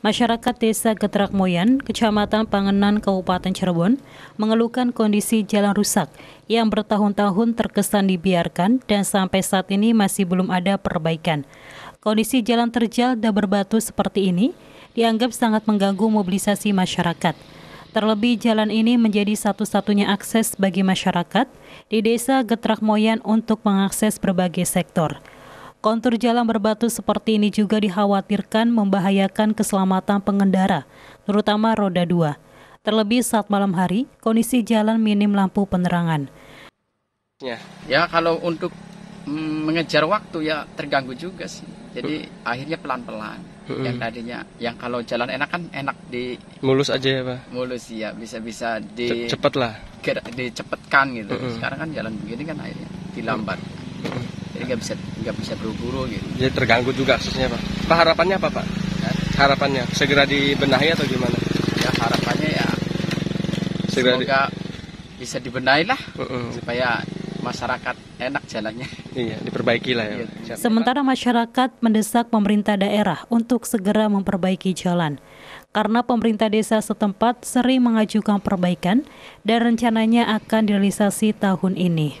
Masyarakat Desa Getrak Moyan, Kecamatan Pangenan, Kabupaten Cirebon, mengeluhkan kondisi jalan rusak yang bertahun-tahun terkesan dibiarkan dan sampai saat ini masih belum ada perbaikan. Kondisi jalan terjal dan berbatu seperti ini dianggap sangat mengganggu mobilisasi masyarakat. Terlebih jalan ini menjadi satu-satunya akses bagi masyarakat di Desa Getrak Moyan untuk mengakses berbagai sektor. Kontur jalan berbatu seperti ini juga dikhawatirkan membahayakan keselamatan pengendara, terutama roda dua. Terlebih saat malam hari, kondisi jalan minim lampu penerangan. Ya, ya kalau untuk mm, mengejar waktu ya terganggu juga sih. Jadi hmm. akhirnya pelan-pelan. Hmm. Yang tadinya yang kalau jalan enak kan enak di mulus aja ya, Pak. Mulus ya, bisa-bisa di cepet lah. Dicepetkan gitu. Hmm. Sekarang kan jalan begini kan akhirnya dilambat. Hmm jadi nggak bisa nggak bisa buru-buru gitu jadi terganggu juga aksesnya pak pak harapannya apa pak Hah? harapannya segera dibenahi atau gimana ya harapannya ya segera semoga di... bisa dibenahi lah uh -uh. supaya masyarakat enak jalannya. Iya, diperbaiki lah ya. Iya. Sementara masyarakat mendesak pemerintah daerah untuk segera memperbaiki jalan. Karena pemerintah desa setempat sering mengajukan perbaikan dan rencananya akan direalisasi tahun ini.